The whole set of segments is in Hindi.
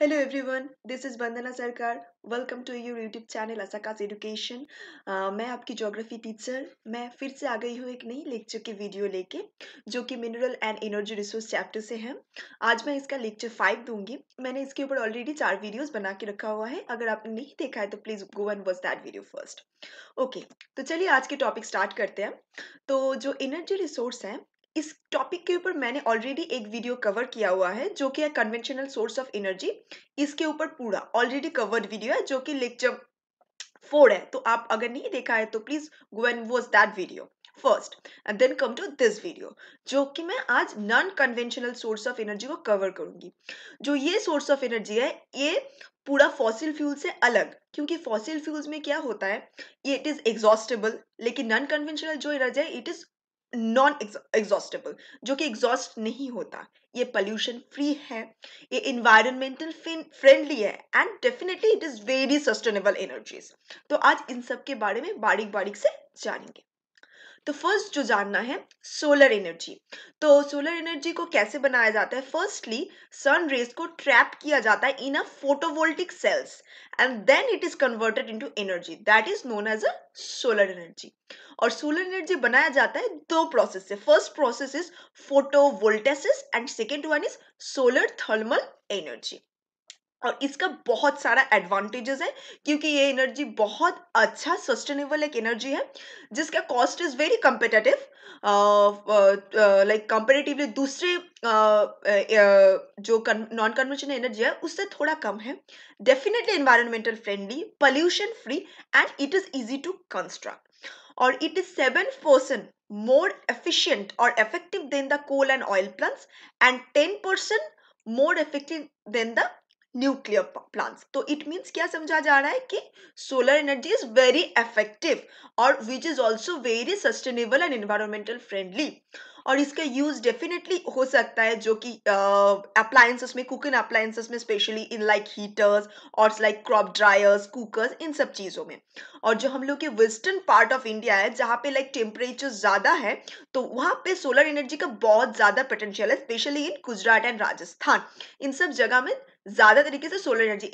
Hello everyone this is Vandana Sarkar welcome to your YouTube channel असाकाश एजुकेशन मैं आपकी ज्योग्राफी टीचर मैं फिर से आ गई हूँ एक नई लेक्चर की वीडियो लेके जो कि mineral and energy resource chapter से है आज मैं इसका लेक्चर फाइव दूंगी मैंने इसके ऊपर ऑलरेडी चार वीडियोस बना के रखा हुआ है अगर आपने नहीं देखा है तो please go and watch that video first okay तो चलिए आज के टॉपिक स्टार्ट करते हैं तो जो एनर्जी रिसोर्स है इस टॉपिक के ऊपर मैंने ऑलरेडी एक वीडियो कवर किया हुआ है जो कि है कन्वेंशनल सोर्स ऑफ एनर्जी इसके ऊपर पूरा ऑलरेडी कवर्ड वीडियो है जो कि लेक्चर फोर है तो आप अगर नहीं देखा है तो please go and watch that video first and then come to this video जो कि मैं आज non conventional source of energy को कवर करूंगी जो ये सोर्स ऑफ एनर्जी है ये पूरा फॉसिल फ्यूल से अलग क्योंकि फॉसिल फ्यूल्स में क्या होता है इट इज एग्जॉस्टेबल लेकिन नॉन कन्वेंशनल जो एनर्जी है इट इज नॉन एग्जॉस्टेबल जो कि एग्जॉस्ट नहीं होता ये पॉल्यूशन फ्री है ये इन्वायरमेंटल फ्रेंडली है and definitely it is very sustainable energies तो आज इन सब के बारे में बारीक बारीक से जानेंगे तो फर्स्ट जो जानना है सोलर एनर्जी तो सोलर एनर्जी को कैसे बनाया जाता है फर्स्टली सन रेज को ट्रैप किया जाता है in a photovoltaic cells and then it is converted into energy that is known as a solar energy और सोलर एनर्जी बनाया जाता है दो प्रोसेस से first process is photovoltaics and second one is solar thermal energy और इसका बहुत सारा एडवांटेजेस है क्योंकि ये एनर्जी बहुत अच्छा सस्टेनेबल एक एनर्जी है जिसका cost is very competitive like comparatively दूसरे uh, uh, जो नॉन कन्वेंशनल एनर्जी है उससे थोड़ा कम है definitely environmental friendly pollution free and it is easy to construct और it is seven percent more efficient और effective than the coal and oil plants and ten percent more effective than the nuclear plants तो इट मीन्स क्या समझा जा रहा है कि solar energy is very effective और which is also very sustainable and environmental friendly और इसका यूज डेफिनेटली हो सकता है जो कि अप्लायंसेस uh, में कुकिंग अप्लायंसेस में स्पेशली इन लाइक हीटर्स और लाइक क्रॉप ड्रायर्स कुकर्स इन सब चीज़ों में और जो हम लोग के वेस्टर्न पार्ट ऑफ इंडिया है जहाँ पे लाइक टेम्परेचर ज़्यादा है तो वहाँ पे सोलर एनर्जी का बहुत ज़्यादा पोटेंशियल है specially in Gujarat and Rajasthan इन सब जगह में ज़्यादा तरीके से सोलर एनर्जी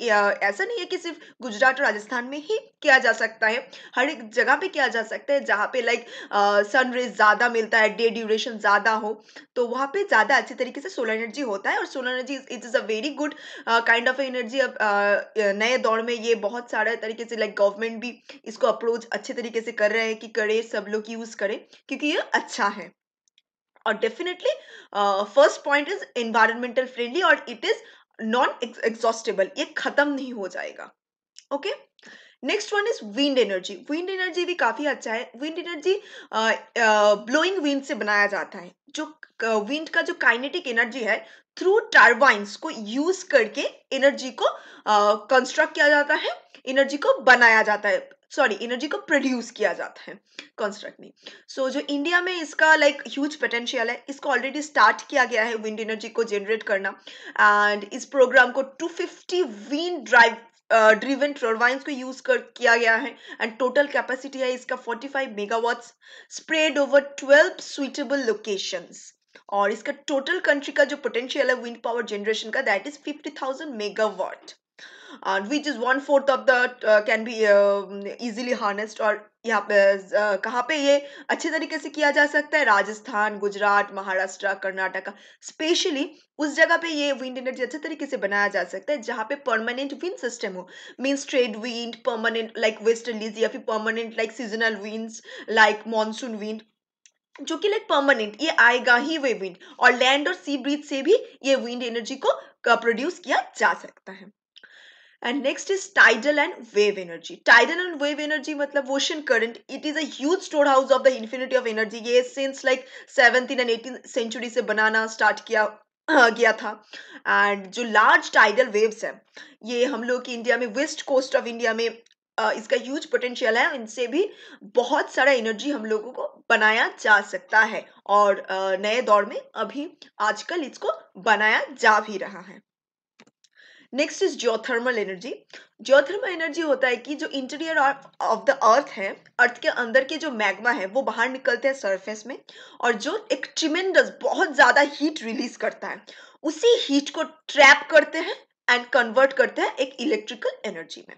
ऐसा नहीं है कि सिर्फ गुजरात और राजस्थान में ही किया जा सकता है हर एक जगह पे किया जा सकता है जहाँ पे लाइक सन रेज ज़्यादा मिलता है डे ड्यूरेशन ज़्यादा हो तो वहाँ पे ज़्यादा अच्छे तरीके से सोलर एनर्जी होता है और solar energy it is a very good kind of energy अब नए दौर में ये बहुत सारे तरीके से लाइक गवर्नमेंट भी इसको अप्रोच अच्छे तरीके से कर रहे हैं कि करे सब लोग यूज़ करें क्योंकि ये अच्छा है और definitely first point is environmental friendly और इट इज नॉन एग्जॉस्टेबल ये खत्म नहीं हो जाएगा okay next one is wind energy wind energy भी काफी अच्छा है विंड एनर्जी ब्लोइंग विंड से बनाया जाता है जो विंड uh, का जो काइनेटिक एनर्जी है थ्रू टर्बाइंस को यूज करके एनर्जी को कंस्ट्रक्ट uh, किया जाता है एनर्जी को बनाया जाता है सॉरी एनर्जी को प्रोड्यूस किया जाता है कंस्ट्रक्ट में सो जो इंडिया में इसका लाइक ह्यूज पोटेंशियल है इसको ऑलरेडी स्टार्ट किया गया है विंड एनर्जी को जनरेट करना एंड इस प्रोग्राम को 250 विंड ड्राइव ड्रिवन टर्बाइंस को यूज कर किया गया है एंड टोटल कैपेसिटी है इसका 45 megawatts spread over 12 suitable locations और इसका टोटल कंट्री का जो पोटेंशियल है विंड पावर जनरेशन का that is 50,000 megawatt and which is one fourth of the uh, be be um, easily harnessed और यहाँ पे uh, कहाँ पे ये अच्छे तरीके से किया जा सकता है राजस्थान गुजरात महाराष्ट्र कर्नाटका स्पेशली उस जगह पे ये विंड एनर्जी अच्छे तरीके से बनाया जा सकता है जहाँ पे परमानेंट विंड सिस्टम हो means trade wind permanent like West Indies या फिर permanent like seasonal winds like monsoon wind जो कि लाइक परमानेंट ये आएगा ही वे विंड और लैंड और सी ब्रिज से भी ये विंड एनर्जी को प्रोड्यूस uh, किया जा सकता है and next is tidal and wave energy tidal and wave energy मतलब ocean current it is as storehouse of the infinity of energy ये since like seventeen and eighteen century से बनाना स्टार्ट किया हाँ, गया था एंड जो लार्ज टाइडल वेव्स है ये हम लोग की इंडिया में वेस्ट कोस्ट ऑफ इंडिया में इसका ह्यूज पोटेंशियल है इनसे भी बहुत सारा एनर्जी हम लोगों को बनाया जा सकता है और नए दौर में अभी आजकल इसको बनाया जा भी रहा है next is geothermal energy geothermal energy होता है कि जो इंटीरियर ऑफ द अर्थ है अर्थ के अंदर के जो मैग्मा है वो बाहर निकलते हैं सरफेस में और जो एक ट्रिमेंडस बहुत ज़्यादा हीट रिलीज करता है उसी हीट को ट्रैप करते हैं एंड कन्वर्ट करते हैं एक इलेक्ट्रिकल एनर्जी में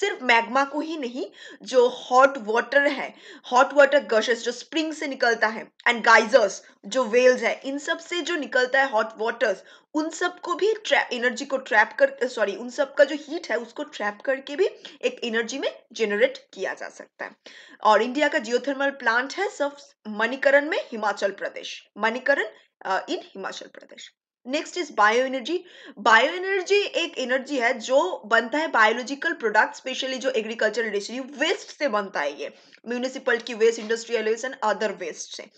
सिर्फ मैग्मा को ही नहीं जो हॉट वाटर है हॉट वाटर गशेस जो स्प्रिंग से निकलता है एंड गाइजर्स जो वेल्स है इन सब से जो निकलता है हॉट वाटर्स उन सब को भी ट्रैप एनर्जी को ट्रैप कर सॉरी उन सब का जो हीट है उसको ट्रैप करके भी एक एनर्जी में जेनरेट किया जा सकता है और इंडिया का जियोथर्मल प्लांट है सब मणिकरण में Himachal Pradesh Manikaran in Himachal Pradesh next is bio energy bio energy एक एनर्जी है जो बनता है बायोलॉजिकल प्रोडक्ट स्पेशली जो एग्रीकल्चर इंडस्ट्री वेस्ट से बनता है ये म्यूनिसिपल की वेस्ट इंडस्ट्रियल अदर वेस्ट से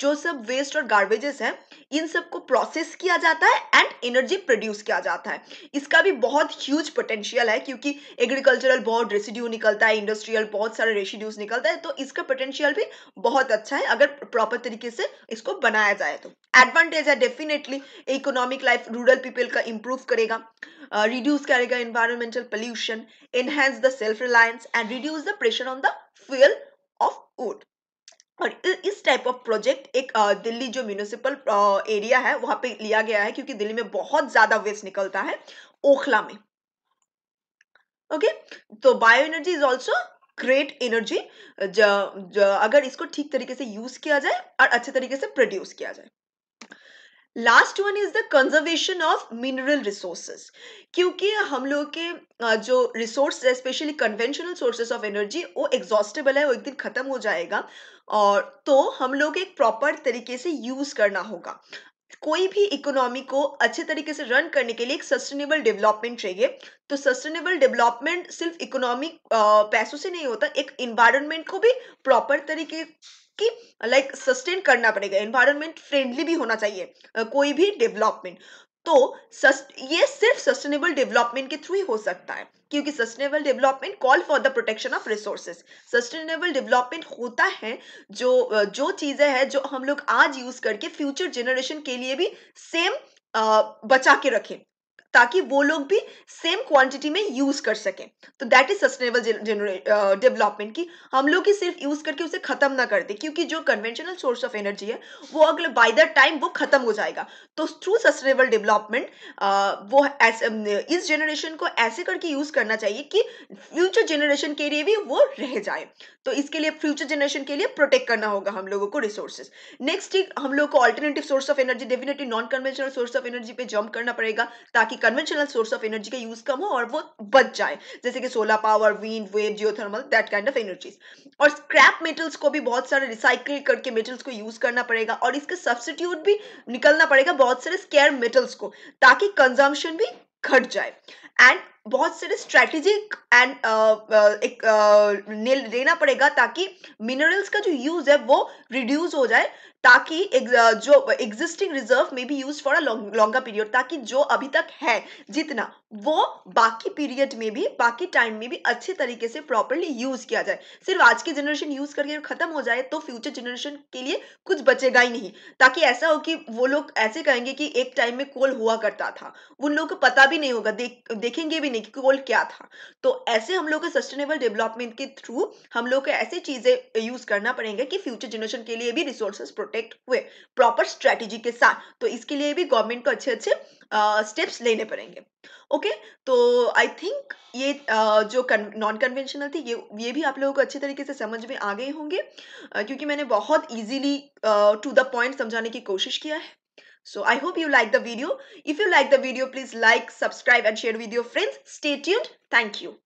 जो सब वेस्ट और गार्बेजेस है इन सबको प्रोसेस किया जाता है एंड एनर्जी प्रोड्यूस किया जाता है इसका भी बहुत ह्यूज पोटेंशियल है क्योंकि एग्रीकल्चरल बहुत रेसिड्यू निकलता है इंडस्ट्रियल बहुत सारे रेसिड्यूज निकलता है तो इसका पोटेंशियल भी बहुत अच्छा है अगर प्रॉपर तरीके से इसको बनाया जाए तो एडवांटेज है definitely economic life rural people का इंप्रूव करेगा रिड्यूस करेगा environmental pollution enhance the self reliance and reduce the pressure on the fuel of wood और इस टाइप ऑफ प्रोजेक्ट एक दिल्ली जो म्यूनिसिपल एरिया है वहां पे लिया गया है क्योंकि दिल्ली में बहुत ज्यादा वेस्ट निकलता है ओखला में ओके तो bio energy is also great energy अगर इसको ठीक तरीके से यूज किया जाए और अच्छे तरीके से प्रोड्यूस किया जाए last one is the conservation of mineral resources क्योंकि हम लोग के जो resource specially conventional sources of energy वो एग्जॉस्टेबल है वो एक दिन ख़त्म हो जाएगा और तो हम लोग एक प्रॉपर तरीके से यूज़ करना होगा कोई भी इकोनॉमी को अच्छे तरीके से रन करने के लिए एक सस्टेनेबल डेवलपमेंट चाहिए तो सस्टेनेबल डेवलपमेंट सिर्फ इकोनॉमिक पैसों से नहीं होता एक इन्वायरमेंट को भी प्रॉपर तरीके कि लाइक like, सस्टेन करना पड़ेगा एनवायरनमेंट फ्रेंडली भी होना चाहिए कोई भी डेवलपमेंट तो ये सिर्फ सस्टेनेबल डेवलपमेंट के थ्रू ही हो सकता है क्योंकि sustainable development call for the protection of resources sustainable development होता है जो जो चीज़ें हैं जो हम लोग आज यूज़ करके फ्यूचर जनरेशन के लिए भी सेम बचा के रखें ताकि वो लोग भी सेम क्वांटिटी में यूज कर सकें तो दैट इज सस्टेनेबल डेवलपमेंट की हम लोग ही सिर्फ यूज करके उसे खत्म ना कर दे क्योंकि जो कन्वेंशनल सोर्स ऑफ एनर्जी है वो अगले बाय द टाइम वो खत्म हो जाएगा तो थ्रू सस्टेनेबल डेवलपमेंट वो एस, um, इस जनरेशन को ऐसे करके यूज करना चाहिए कि फ्यूचर जनरेशन के लिए भी वो रह जाए तो इसके लिए फ्यूचर जनरेशन के लिए प्रोटेक्ट करना होगा हम लोगों को रिसोर्सेज नेक्स्ट हम लोग को alternative source of energy definitely non conventional source of energy पे जंप करना पड़ेगा ताकि कन्वेंशनल सोर्स ऑफ एनर्जी का यूज कम हो और वो बच जाए जैसे कि solar power wind wave geothermal that kind of energies और स्क्रैप मेटल्स को भी बहुत सारे रिसाइकिल करके मेटल्स को यूज करना पड़ेगा और इसका सब्सिट्यूट भी निकलना पड़ेगा बहुत सारे स्केयर मेटल्स को ताकि कंजम्पशन भी घट जाए एंड बहुत सारे स्ट्रैटेजिक एंड uh, uh, एक uh, लेना पड़ेगा ताकि मिनरल्स का जो यूज है वो रिड्यूस हो जाए ताकि एक, जो एग्जिस्टिंग रिजर्व में भी use for a longer period ताकि जो अभी तक है जितना वो बाकी पीरियड में भी बाकी टाइम में भी अच्छे तरीके से प्रॉपरली यूज किया जाए सिर्फ आज की जनरेशन यूज करके खत्म हो जाए तो फ्यूचर जनरेशन के लिए कुछ बचेगा ही नहीं ताकि ऐसा हो कि वो लोग ऐसे कहेंगे कि एक टाइम में कोल हुआ करता था उन लोगों को पता भी नहीं होगा देख देखेंगे भी नहीं की गोल क्या था तो ऐसे हम लोग को सस्टेनेबल डेवलपमेंट के थ्रू हम लोग को ऐसी चीजें यूज करना पड़ेंगे कि फ्यूचर जनरेशन के लिए भी रिसोर्सेस प्रोटेक्ट हुए प्रॉपर स्ट्रेटेजी के साथ तो इसके लिए भी गवर्नमेंट को अच्छे अच्छे स्टेप्स लेने पड़ेंगे ओके okay? तो आई थिंक ये uh, जो नॉन कन्वेंशनल थी ये ये भी आप लोगों को अच्छे तरीके से समझ में आ गए होंगे uh, क्योंकि मैंने बहुत इजीली टू द पॉइंट समझाने की कोशिश किया है So I hope you like the video. If you like the video, please like, subscribe and share with your friends. Stay tuned. Thank you.